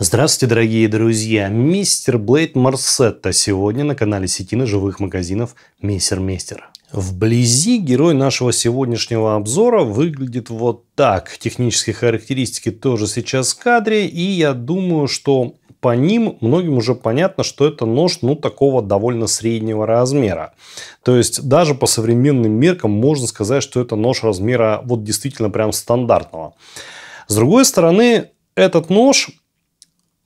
Здравствуйте, дорогие друзья! Мистер Блейд Марсетта сегодня на канале сети ножевых магазинов Мистер Мистер. Вблизи герой нашего сегодняшнего обзора выглядит вот так. Технические характеристики тоже сейчас в кадре, и я думаю, что по ним многим уже понятно, что это нож, ну, такого довольно среднего размера. То есть, даже по современным меркам можно сказать, что это нож размера вот действительно прям стандартного. С другой стороны, этот нож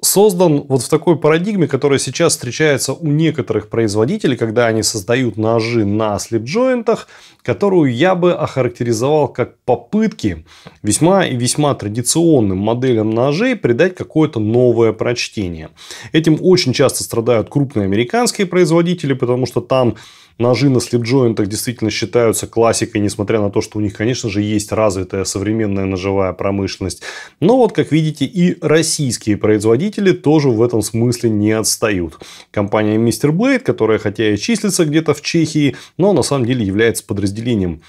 создан вот в такой парадигме, которая сейчас встречается у некоторых производителей, когда они создают ножи на слепджоинтах, которую я бы охарактеризовал как попытки весьма и весьма традиционным моделям ножей придать какое-то новое прочтение. Этим очень часто страдают крупные американские производители, потому что там ножи на слепджоинтах действительно считаются классикой, несмотря на то, что у них, конечно же, есть развитая современная ножевая промышленность. Но вот, как видите, и российские производители тоже в этом смысле не отстают. Компания Мистер Блейд, которая хотя и числится где-то в Чехии, но на самом деле является подразделением подразделением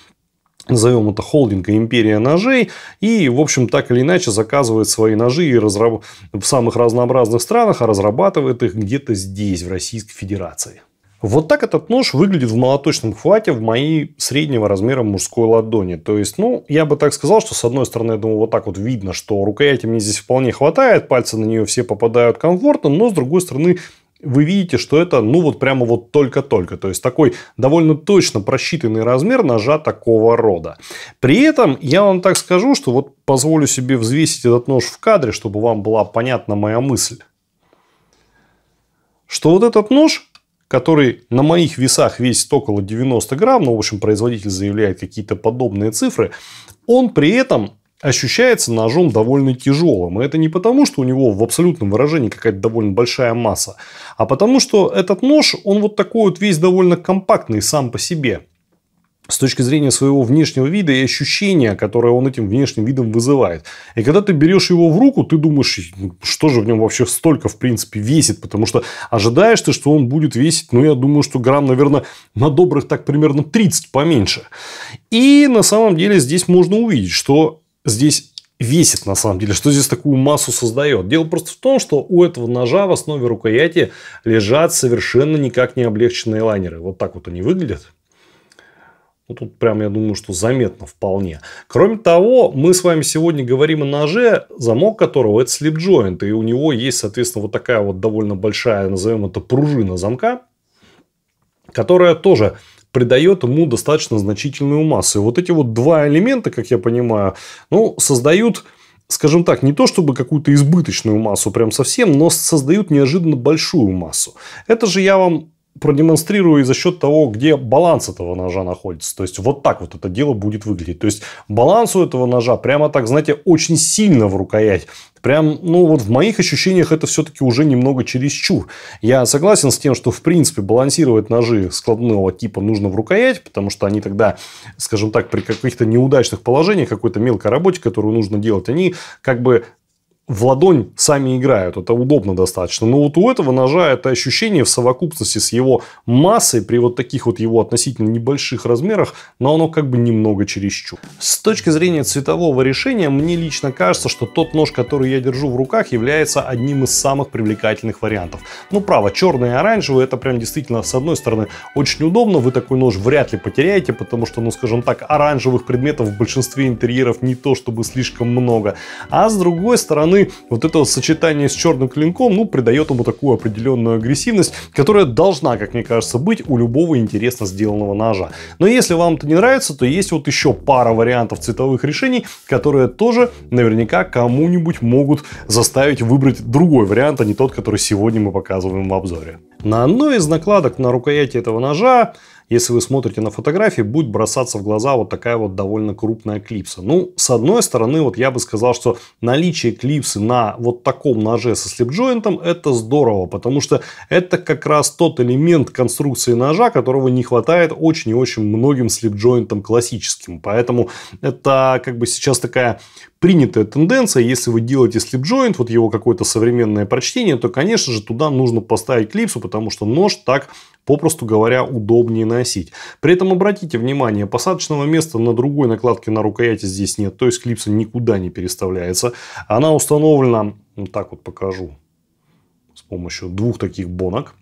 назовем это холдинга «Империя ножей», и, в общем, так или иначе заказывает свои ножи и разраб... в самых разнообразных странах, а разрабатывает их где-то здесь, в Российской Федерации. Вот так этот нож выглядит в молоточном хвате в моей среднего размера мужской ладони. То есть, ну, я бы так сказал, что с одной стороны, я думаю, вот так вот видно, что рукояти мне здесь вполне хватает, пальцы на нее все попадают комфортно, но с другой стороны, вы видите, что это, ну, вот прямо вот только-только. То есть, такой довольно точно просчитанный размер ножа такого рода. При этом я вам так скажу, что вот позволю себе взвесить этот нож в кадре, чтобы вам была понятна моя мысль. Что вот этот нож который на моих весах весит около 90 грамм, ну, в общем, производитель заявляет какие-то подобные цифры, он при этом ощущается ножом довольно тяжелым. И это не потому, что у него в абсолютном выражении какая-то довольно большая масса, а потому, что этот нож, он вот такой вот весь довольно компактный сам по себе. С точки зрения своего внешнего вида и ощущения, которое он этим внешним видом вызывает. И когда ты берешь его в руку, ты думаешь, «Ну, что же в нем вообще столько, в принципе, весит. Потому что ожидаешь ты, что он будет весить, ну, я думаю, что грамм, наверное, на добрых так примерно 30 поменьше. И на самом деле здесь можно увидеть, что здесь весит на самом деле, что здесь такую массу создает. Дело просто в том, что у этого ножа в основе рукояти лежат совершенно никак не облегченные лайнеры. Вот так вот они выглядят. Ну, тут прям, я думаю, что заметно вполне. Кроме того, мы с вами сегодня говорим о ноже, замок которого это slip joint. И у него есть, соответственно, вот такая вот довольно большая, назовем это пружина замка, которая тоже придает ему достаточно значительную массу. И вот эти вот два элемента, как я понимаю, ну, создают скажем так, не то чтобы какую-то избыточную массу прям совсем, но создают неожиданно большую массу. Это же я вам продемонстрирую и за счет того, где баланс этого ножа находится. То есть, вот так вот это дело будет выглядеть. То есть, баланс у этого ножа прямо так, знаете, очень сильно в рукоять. Прям, ну вот в моих ощущениях это все-таки уже немного чересчур. Я согласен с тем, что в принципе балансировать ножи складного типа нужно в рукоять, потому что они тогда, скажем так, при каких-то неудачных положениях, какой-то мелкой работе, которую нужно делать, они как бы в ладонь сами играют. Это удобно достаточно. Но вот у этого ножа это ощущение в совокупности с его массой при вот таких вот его относительно небольших размерах, но оно как бы немного чересчур. С точки зрения цветового решения, мне лично кажется, что тот нож, который я держу в руках, является одним из самых привлекательных вариантов. Ну, право, черный и оранжевый, это прям действительно, с одной стороны, очень удобно. Вы такой нож вряд ли потеряете, потому что, ну, скажем так, оранжевых предметов в большинстве интерьеров не то чтобы слишком много. А с другой стороны, стороны, вот это сочетание с черным клинком, ну, придает ему такую определенную агрессивность, которая должна, как мне кажется, быть у любого интересно сделанного ножа. Но если вам это не нравится, то есть вот еще пара вариантов цветовых решений, которые тоже наверняка кому-нибудь могут заставить выбрать другой вариант, а не тот, который сегодня мы показываем в обзоре. На одной из накладок на рукояти этого ножа если вы смотрите на фотографии, будет бросаться в глаза вот такая вот довольно крупная клипса. Ну, с одной стороны, вот я бы сказал, что наличие клипсы на вот таком ноже со слепджойнтом это здорово, потому что это как раз тот элемент конструкции ножа, которого не хватает очень и очень многим слепджойнтам классическим. Поэтому это как бы сейчас такая принятая тенденция, если вы делаете слепджойнт, вот его какое-то современное прочтение, то, конечно же, туда нужно поставить клипсу, потому что нож так, попросту говоря, удобнее наносить. При этом обратите внимание, посадочного места на другой накладке на рукояти здесь нет, то есть клипса никуда не переставляется. Она установлена, вот так вот покажу, с помощью двух таких бонок.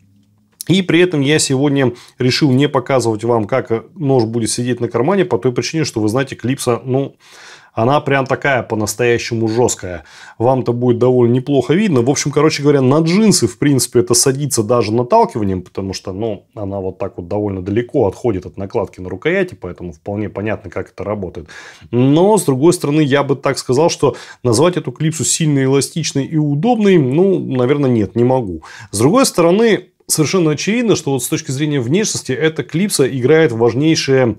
И при этом я сегодня решил не показывать вам, как нож будет сидеть на кармане, по той причине, что вы знаете, клипса, ну, она прям такая по-настоящему жесткая. Вам-то будет довольно неплохо видно. В общем, короче говоря, на джинсы, в принципе, это садится даже наталкиванием, потому что, ну, она вот так вот довольно далеко отходит от накладки на рукояти, поэтому вполне понятно, как это работает. Но, с другой стороны, я бы так сказал, что назвать эту клипсу сильно эластичной и удобной, ну, наверное, нет, не могу. С другой стороны, совершенно очевидно, что вот с точки зрения внешности эта клипса играет важнейшее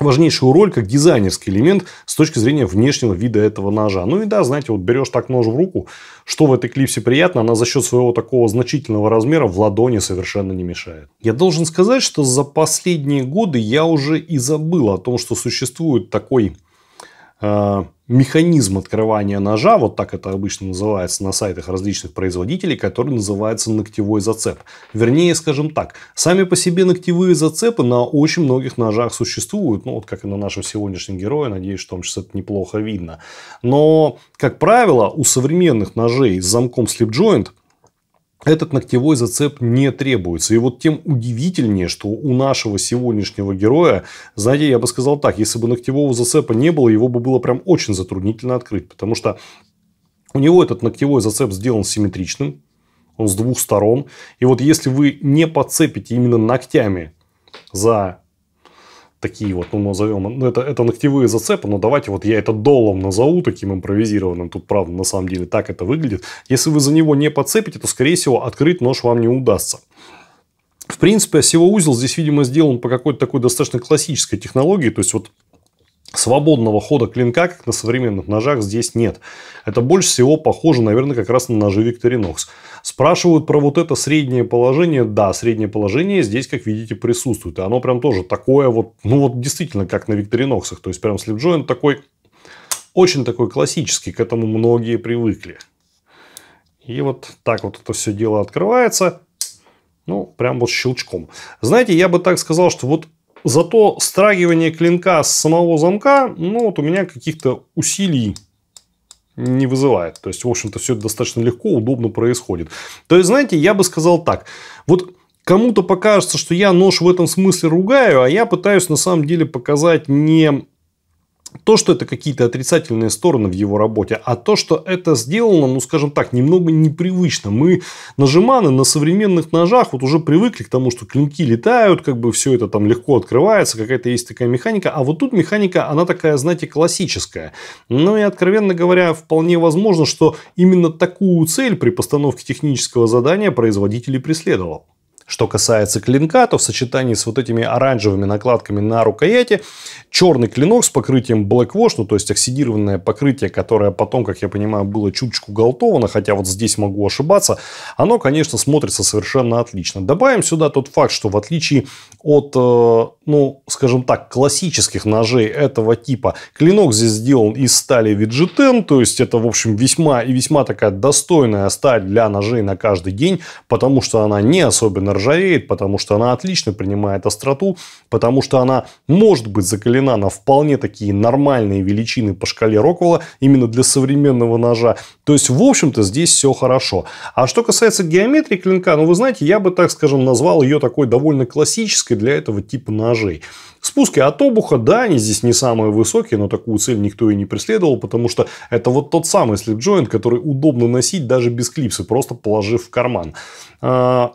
важнейшую роль как дизайнерский элемент с точки зрения внешнего вида этого ножа. Ну и да, знаете, вот берешь так нож в руку, что в этой клипсе приятно, она за счет своего такого значительного размера в ладони совершенно не мешает. Я должен сказать, что за последние годы я уже и забыл о том, что существует такой Э, механизм открывания ножа, вот так это обычно называется на сайтах различных производителей, который называется ногтевой зацеп. Вернее, скажем так, сами по себе ногтевые зацепы на очень многих ножах существуют, ну вот как и на нашем сегодняшнем герое, надеюсь, что вам сейчас это неплохо видно. Но, как правило, у современных ножей с замком slip joint этот ногтевой зацеп не требуется. И вот тем удивительнее, что у нашего сегодняшнего героя, знаете, я бы сказал так, если бы ногтевого зацепа не было, его бы было прям очень затруднительно открыть, потому что у него этот ногтевой зацеп сделан симметричным, он с двух сторон. И вот если вы не подцепите именно ногтями за такие вот, ну, назовем, ну, это, это ногтевые зацепы, но давайте вот я это долом назову таким импровизированным, тут правда на самом деле так это выглядит. Если вы за него не подцепите, то, скорее всего, открыть нож вам не удастся. В принципе, а осевой узел здесь, видимо, сделан по какой-то такой достаточно классической технологии, то есть вот Свободного хода клинка, как на современных ножах, здесь нет. Это больше всего похоже, наверное, как раз на ножи Victorinox. Спрашивают про вот это среднее положение. Да, среднее положение здесь, как видите, присутствует. И оно прям тоже такое вот, ну вот действительно, как на Victorinox. То есть, прям слепджоин такой, очень такой классический. К этому многие привыкли. И вот так вот это все дело открывается. Ну, прям вот щелчком. Знаете, я бы так сказал, что вот Зато страгивание клинка с самого замка, ну вот у меня каких-то усилий не вызывает. То есть, в общем-то, все это достаточно легко, удобно происходит. То есть, знаете, я бы сказал так. Вот кому-то покажется, что я нож в этом смысле ругаю, а я пытаюсь на самом деле показать не то, что это какие-то отрицательные стороны в его работе, а то, что это сделано, ну, скажем так, немного непривычно. Мы нажиманы на современных ножах вот уже привыкли к тому, что клинки летают, как бы все это там легко открывается, какая-то есть такая механика. А вот тут механика, она такая, знаете, классическая. Ну и, откровенно говоря, вполне возможно, что именно такую цель при постановке технического задания производитель и преследовал. Что касается клинка, то в сочетании с вот этими оранжевыми накладками на рукояти, черный клинок с покрытием Black Wash, ну то есть оксидированное покрытие, которое потом, как я понимаю, было чуточку галтовано, хотя вот здесь могу ошибаться, оно, конечно, смотрится совершенно отлично. Добавим сюда тот факт, что в отличие от, э, ну, скажем так, классических ножей этого типа, клинок здесь сделан из стали виджетен, то есть это, в общем, весьма и весьма такая достойная сталь для ножей на каждый день, потому что она не особенно ржавеет, потому что она отлично принимает остроту, потому что она может быть закалена на вполне такие нормальные величины по шкале Роквелла именно для современного ножа. То есть, в общем-то, здесь все хорошо. А что касается геометрии клинка, ну, вы знаете, я бы, так скажем, назвал ее такой довольно классической для этого типа ножей. Спуски от обуха, да, они здесь не самые высокие, но такую цель никто и не преследовал, потому что это вот тот самый слип слепджойнт, который удобно носить даже без клипсы, просто положив в карман. А,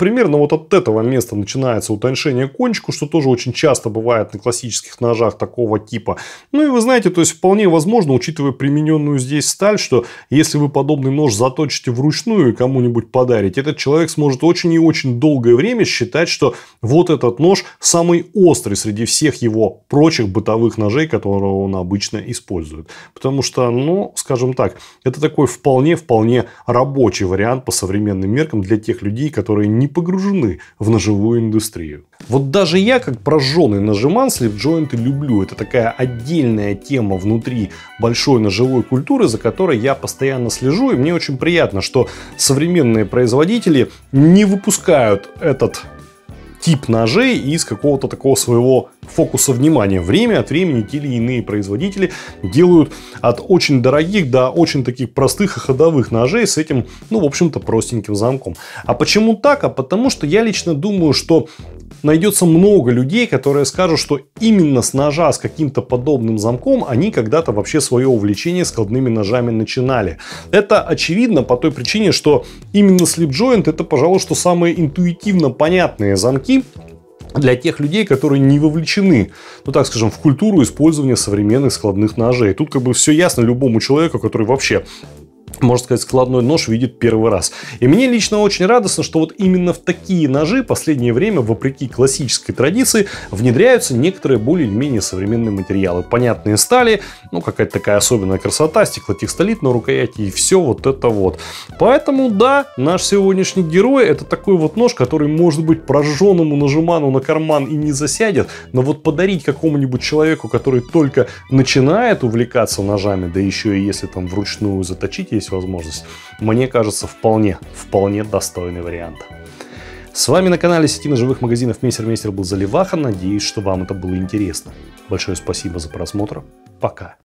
примерно вот от этого места начинается утоншение кончику, что тоже очень часто бывает на классических ножах такого типа. Ну и вы знаете, то есть вполне возможно, учитывая примененную здесь сталь, что если вы подобный нож заточите вручную и кому-нибудь подарить, этот человек сможет очень и очень долгое время считать, что вот этот нож самый острый среди всех его прочих бытовых ножей, которые он обычно использует. Потому что, ну, скажем так, это такой вполне-вполне рабочий вариант по современным меркам для тех людей, которые не погружены в ножевую индустрию. Вот даже я, как прожженный ножеман, Джойнты люблю. Это такая отдельная тема внутри большой ножевой культуры, за которой я постоянно слежу. И мне очень приятно, что современные производители не выпускают этот тип ножей из какого-то такого своего фокуса внимания. Время от времени те или иные производители делают от очень дорогих до очень таких простых и ходовых ножей с этим, ну, в общем-то, простеньким замком. А почему так? А потому что я лично думаю, что найдется много людей, которые скажут, что именно с ножа с каким-то подобным замком они когда-то вообще свое увлечение складными ножами начинали. Это очевидно по той причине, что именно slip joint это, пожалуй, что самые интуитивно понятные замки, для тех людей, которые не вовлечены, ну так скажем, в культуру использования современных складных ножей. Тут как бы все ясно любому человеку, который вообще можно сказать, складной нож видит первый раз. И мне лично очень радостно, что вот именно в такие ножи в последнее время, вопреки классической традиции, внедряются некоторые более или менее современные материалы. Понятные стали, ну какая-то такая особенная красота, стеклотекстолит на рукояти и все вот это вот. Поэтому да, наш сегодняшний герой это такой вот нож, который может быть прожженному нажиману на карман и не засядет, но вот подарить какому-нибудь человеку, который только начинает увлекаться ножами, да еще и если там вручную заточить, есть возможность. Мне кажется, вполне, вполне достойный вариант. С вами на канале сети ножевых магазинов Мейстер Мейстер был Заливаха. Надеюсь, что вам это было интересно. Большое спасибо за просмотр. Пока.